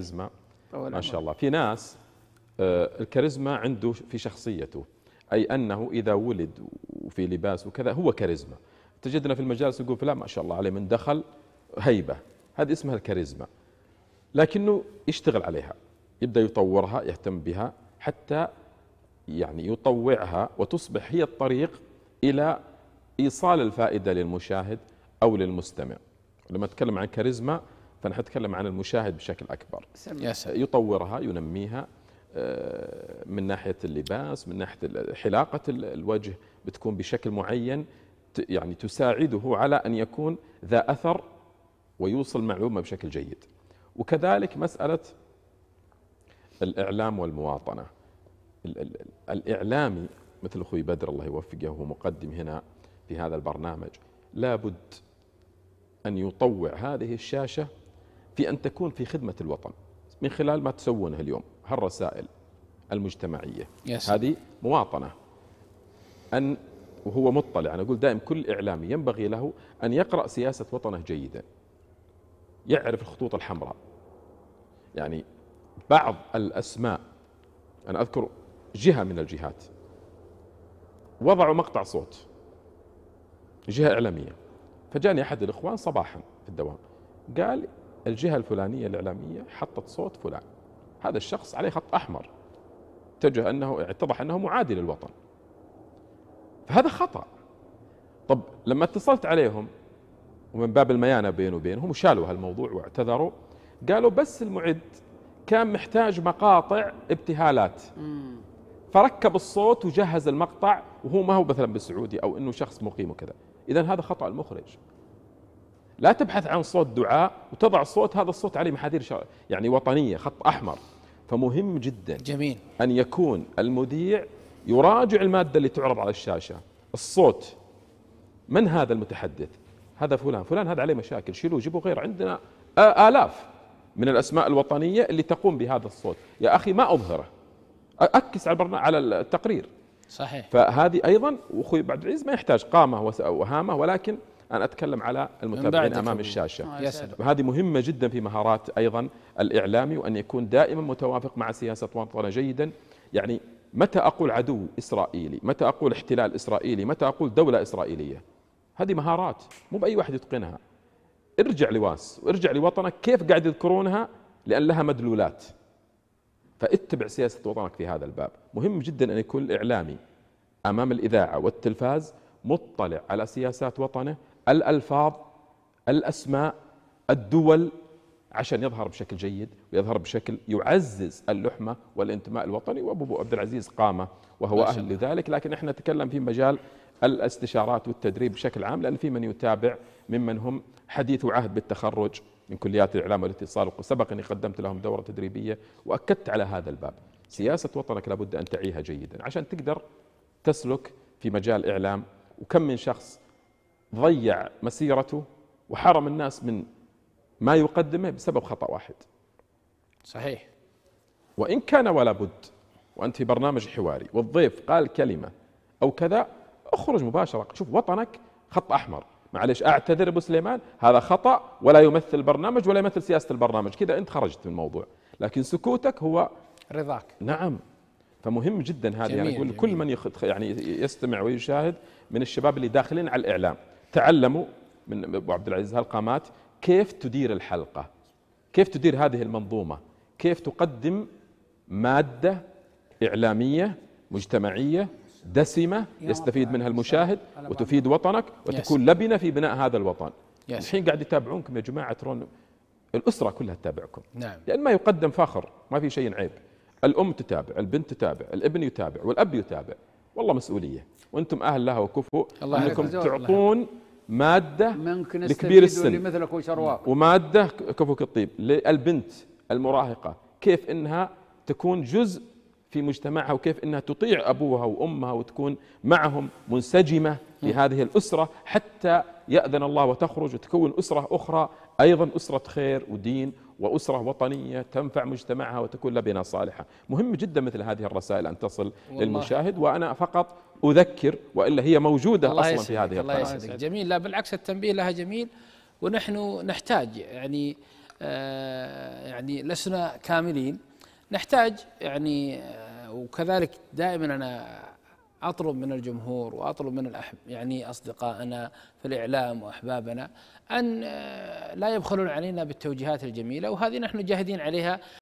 كاريزما ما شاء الله في ناس آه، الكاريزما عنده في شخصيته أي أنه إذا ولد وفي لباس وكذا هو كاريزما تجدنا في المجالس يقول فلان ما شاء الله عليه من دخل هيبة هذه اسمها الكاريزما لكنه يشتغل عليها يبدأ يطورها يهتم بها حتى يعني يطوعها وتصبح هي الطريق إلى إيصال الفائدة للمشاهد أو للمستمع لما أتكلم عن كاريزما فنحن نتكلم عن المشاهد بشكل أكبر يطورها ينميها آه، من ناحية اللباس من ناحية حلاقة الوجه بتكون بشكل معين يعني تساعده على أن يكون ذا أثر ويوصل معلومة بشكل جيد وكذلك مسألة الإعلام والمواطنة الإعلامي مثل أخوي بدر الله يوفقه هو مقدم هنا في هذا البرنامج لابد أن يطوع هذه الشاشة في أن تكون في خدمة الوطن من خلال ما تسوونه اليوم هالرسائل المجتمعية yes. هذه مواطنة أن وهو مطلع أنا أقول دائم كل إعلامي ينبغي له أن يقرأ سياسة وطنه جيدا يعرف الخطوط الحمراء يعني بعض الأسماء أنا أذكر جهة من الجهات وضعوا مقطع صوت جهة إعلامية فجاني أحد الإخوان صباحا في الدوام قال الجهة الفلانية الإعلامية حطت صوت فلان هذا الشخص عليه خط أحمر اتجه أنه اتضح أنه معادي للوطن فهذا خطأ طب لما اتصلت عليهم ومن باب الميانة بين وبينهم وشالوا هالموضوع واعتذروا قالوا بس المعد كان محتاج مقاطع ابتهالات فركب الصوت وجهز المقطع وهو ما هو مثلا بالسعودي او انه شخص مقيم وكذا اذا هذا خطا المخرج لا تبحث عن صوت دعاء وتضع الصوت هذا الصوت عليه محاذير يعني وطنيه خط احمر فمهم جدا جميل ان يكون المذيع يراجع الماده اللي تعرض على الشاشه الصوت من هذا المتحدث هذا فلان فلان هذا عليه مشاكل شيلوه جيبوا غيره عندنا آلاف من الأسماء الوطنية اللي تقوم بهذا الصوت يا أخي ما أظهره أكس على البرنامج على التقرير صحيح فهذه أيضا وأخوي بعد العزيز ما يحتاج قامة وهامة ولكن أنا أتكلم على المتابعين أمام الشاشة آه، هذه مهمة جدا في مهارات أيضا الإعلامي وأن يكون دائما متوافق مع سياسة وطنه جيدا يعني متى أقول عدو إسرائيلي متى أقول احتلال إسرائيلي متى أقول دولة إسرائيلية هذه مهارات مو بأي واحد يتقنها ارجع لواس وارجع لوطنك كيف قاعد يذكرونها لأن لها مدلولات فاتبع سياسة وطنك في هذا الباب مهم جدا أن يكون الإعلامي أمام الإذاعة والتلفاز مطلع على سياسات وطنه الألفاظ الأسماء الدول عشان يظهر بشكل جيد ويظهر بشكل يعزز اللحمة والانتماء الوطني وأبو عبد العزيز قام وهو أهل لذلك لكن احنا نتكلم في مجال الاستشارات والتدريب بشكل عام لأن في من يتابع ممن هم حديث عهد بالتخرج من كليات الإعلام والاتصال وسبق اني قدمت لهم دورة تدريبية وأكدت على هذا الباب سياسة وطنك لابد أن تعيها جيدا عشان تقدر تسلك في مجال إعلام وكم من شخص ضيع مسيرته وحرم الناس من ما يقدمه بسبب خطأ واحد صحيح وإن كان ولا بد وأنت في برنامج حواري والضيف قال كلمة أو كذا اخرج مباشرة شوف وطنك خط أحمر معلش أعتذر أبو سليمان هذا خطأ ولا يمثل البرنامج ولا يمثل سياسة البرنامج كذا أنت خرجت من الموضوع لكن سكوتك هو رضاك نعم فمهم جدا هذا يعني اقول كل من يعني يستمع ويشاهد من الشباب اللي داخلين على الاعلام تعلموا من ابو عبد العزيز هالقامات كيف تدير الحلقه كيف تدير هذه المنظومه كيف تقدم ماده اعلاميه مجتمعيه دسمه يستفيد منها المشاهد وتفيد وطنك وتكون لبنه في بناء هذا الوطن الحين قاعد يتابعونكم يا جماعه ترون الاسره كلها تتابعكم نعم لان ما يقدم فخر ما في شيء عيب الام تتابع البنت تتابع الابن يتابع والاب يتابع والله مسؤوليه وانتم اهل لها وكفؤ انكم تعطون الله. ماده ممكن لكبير السن مثلك وشرواك وماده كفوك الطيب للبنت المراهقه كيف انها تكون جزء في مجتمعها وكيف انها تطيع ابوها وامها وتكون معهم منسجمه في هذه الاسره حتى ياذن الله وتخرج وتكون اسره اخرى ايضا اسره خير ودين وأسرة وطنية تنفع مجتمعها وتكون لبنى صالحة مهم جدا مثل هذه الرسائل أن تصل والله. للمشاهد وأنا فقط أذكر وإلا هي موجودة أصلا يسعدك. في هذه الله القناة يسعدك. جميل لا بالعكس التنبيه لها جميل ونحن نحتاج يعني آه يعني لسنا كاملين نحتاج يعني آه وكذلك دائما أنا اطلب من الجمهور واطلب من الأحب يعني اصدقائنا في الاعلام واحبابنا ان آه، لا يبخلون علينا بالتوجيهات الجميله وهذه نحن جاهدين عليها